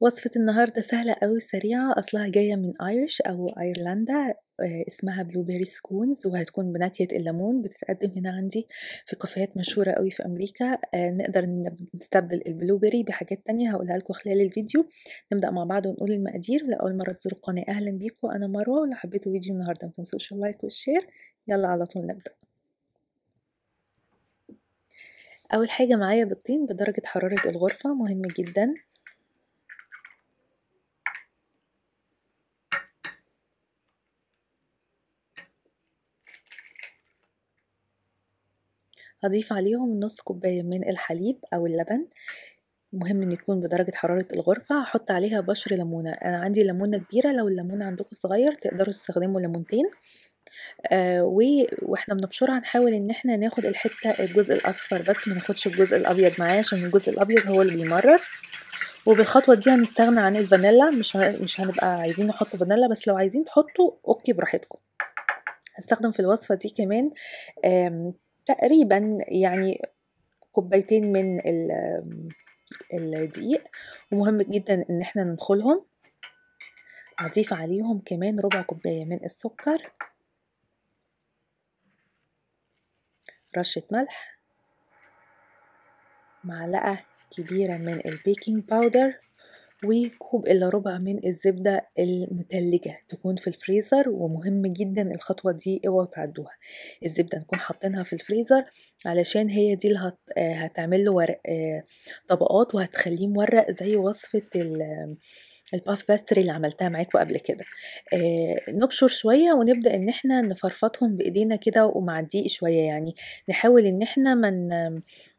وصفة النهاردة سهلة أوي وسريعة أصلها جاية من أيرش أو أيرلندا آه، اسمها بلو بيري سكونز وهتكون بنكهة الليمون بتتقدم هنا عندي في كافيهات مشهورة قوي في أمريكا آه، نقدر نستبدل البلو بيري بحاجات تانية هقولها لكم خلال الفيديو نبدأ مع بعض ونقول المقادير لأول مرة تزوروا القناة أهلا بيكم أنا مروة ولو حبيتوا فيديو النهاردة متنسوش اللايك والشير يلا على طول نبدأ أول حاجة معايا بالطين بدرجة حرارة الغرفة مهم جدا هضيف عليهم نص كوباية من الحليب أو اللبن مهم ان يكون بدرجة حرارة الغرفة هحط عليها بشر ليمونة انا عندي ليمونة كبيرة لو الليمون عندكم صغير تقدروا تستخدموا ليمونتين آه واحنا بنبشرها هنحاول ان احنا ناخد الحتة الجزء الاصفر بس ما ناخدش الجزء الابيض معاه عشان الجزء الابيض هو اللي بيمرر وبالخطوة دي هنستغنى عن الفانيلا مش مش هنبقى عايزين نحط فانيلا بس لو عايزين تحطوا اوكي براحتكم هستخدم في الوصفة دي كمان تقريبا يعني كوبايتين من الدقيق ومهم جدا ان احنا ندخلهم اضيف عليهم كمان ربع كوبايه من السكر رشه ملح معلقه كبيره من البيكنج باودر وكوب إلا ربع من الزبدة المتلجة تكون في الفريزر ومهم جدا الخطوة دي اوعوا تعدوها الزبدة نكون حاطينها في الفريزر علشان هي دي اللي هت... هتعمل له ورق آه، طبقات وهتخليه مورق زي وصفة الباف باستري اللي عملتها معاكم قبل كده آه نبشر شويه ونبدا ان احنا نفرفطهم بايدينا كده ومع الدقيق شويه يعني نحاول ان احنا من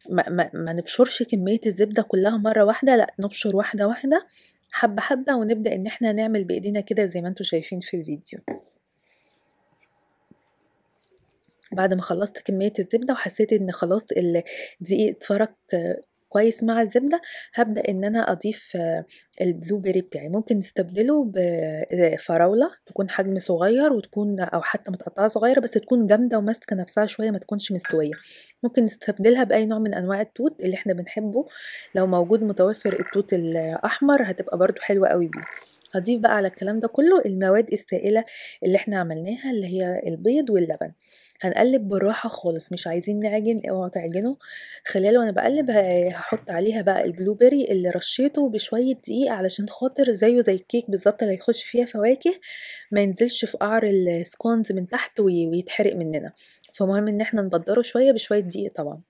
ما, ما, ما نبشرش كميه الزبده كلها مره واحده لا نبشر واحده واحده حبه حبه ونبدا ان احنا نعمل بايدينا كده زي ما انتم شايفين في الفيديو بعد ما خلصت كمية الزبدة وحسيت ان خلاص الدقيق اتفرك كويس مع الزبده هبدا ان انا اضيف البلو بيري بتاعي ممكن نستبدله بفراوله تكون حجم صغير وتكون او حتى متقطعه صغيره بس تكون جامده وماسكه نفسها شويه ما تكونش مستويه ممكن نستبدلها باي نوع من انواع التوت اللي احنا بنحبه لو موجود متوفر التوت الاحمر هتبقى برده حلوه قوي بيه هضيف بقى على الكلام ده كله المواد السائلة اللي احنا عملناها اللي هي البيض واللبن هنقلب بالراحة خالص مش عايزين نعجن او تعجنه خلال وانا بقلب هحط عليها بقى البلو بيري اللي رشيته بشوية دقيق علشان خاطر زيه زي الكيك بالظبط اللي هيخش فيها فواكه ما ينزلش في قعر السكونز من تحت ويتحرق مننا فمهم ان احنا نبدره شوية بشوية دقيق طبعا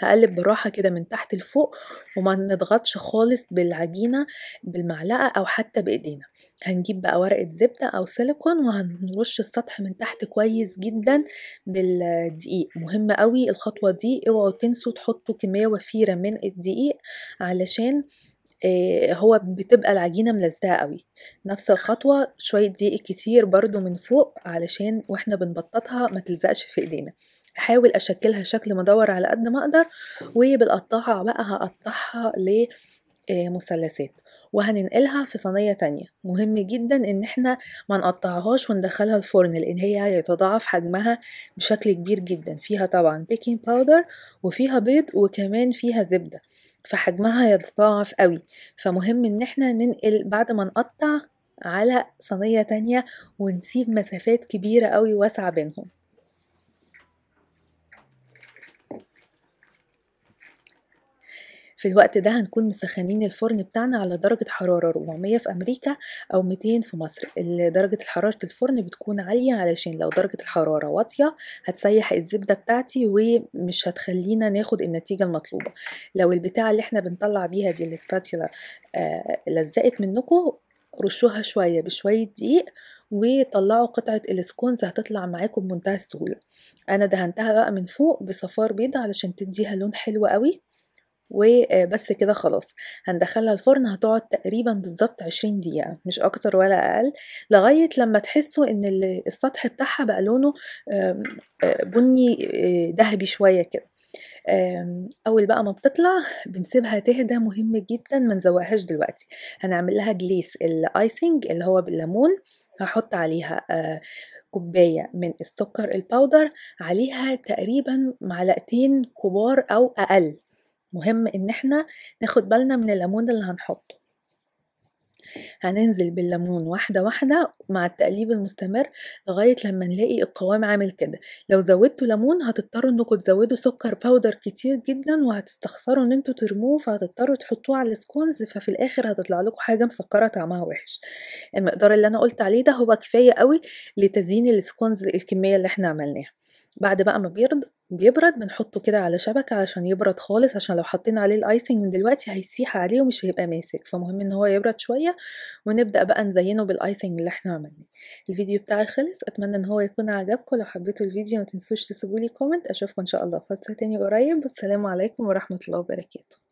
هقلب براحه كده من تحت لفوق وما نضغطش خالص بالعجينة بالمعلقة أو حتى بإيدينا هنجيب بقى ورقة زبدة أو سيليكون وهنرش السطح من تحت كويس جدا بالدقيق مهم قوي الخطوة دي اوعوا تنسوا تحطوا كمية وفيرة من الدقيق علشان آه، هو بتبقى العجينة ملزقة قوي نفس الخطوة شوية دقيق كتير برضو من فوق علشان واحنا بنبططها ما تلزقش في ايدينا احاول اشكلها شكل مدور على قد ما اقدر وبالقطاعه بقى هقطعها لمثلثات آه، وهننقلها في صينية تانية مهم جدا ان احنا ما نقطعهاش وندخلها الفرن لان هي هيتضاعف حجمها بشكل كبير جدا فيها طبعا بيكنج باودر وفيها بيض وكمان فيها زبدة فحجمها هيتضاعف قوي فمهم ان احنا ننقل بعد ما نقطع على صينية تانية ونسيب مسافات كبيرة قوي واسعة بينهم في الوقت ده هنكون مسخنين الفرن بتاعنا على درجة حرارة 400 في أمريكا أو 200 في مصر درجة حرارة الفرن بتكون عالية علشان لو درجة الحرارة واطية هتسيح الزبدة بتاعتي ومش هتخلينا ناخد النتيجة المطلوبة لو البتاعة اللي احنا بنطلع بيها دي الاسباتيلا آه، لزقت منكم رشوها شوية بشوية دقيق وطلعوا قطعة الاسكونز هتطلع معاكم بمنتهى السهولة انا دهنتها بقى من فوق بصفار بيض علشان تديها لون حلو قوي وبس كده خلاص هندخلها الفرن هتقعد تقريبا بالظبط 20 دقيقة مش أكتر ولا أقل لغاية لما تحسوا إن السطح بتاعها بقى لونه آه، بني آه، ذهبي شوية كده اول بقى ما بتطلع بنسيبها تهدى مهم جدا ما نزوقهاش دلوقتي هنعمل لها جليس الايسنج اللي هو بالليمون هحط عليها آه، كوباية من السكر الباودر عليها تقريبا معلقتين كبار أو أقل مهم ان احنا ناخد بالنا من الليمون اللي هنحطه هننزل بالليمون واحدة واحدة مع التقليب المستمر لغاية لما نلاقي القوام عامل كده لو زودتوا ليمون هتضطروا انكم تزودوا سكر باودر كتير جدا وهتستخسروا ان انتوا ترموه فهتضطروا تحطوه على السكونز ففي الاخر هتطلع لكم حاجة مسكرة طعمها وحش المقدار اللي انا قلت عليه ده هو كفاية قوي لتزيين السكونز الكمية اللي احنا عملناها بعد بقى ما بيرد بيبرد بنحطه كده على شبكة علشان يبرد خالص عشان لو حطينا عليه الايسنج من دلوقتي هيسيح عليه ومش هيبقى ماسك فمهم ان هو يبرد شوية ونبدأ بقى نزينه بالايسنج اللي احنا عملناه الفيديو بتاعي خلص اتمنى ان هو يكون عجبكم لو حبيتوا الفيديو ما تنسوش تسيبولي كومنت اشوفكم ان شاء الله في تاني قريب والسلام عليكم ورحمة الله وبركاته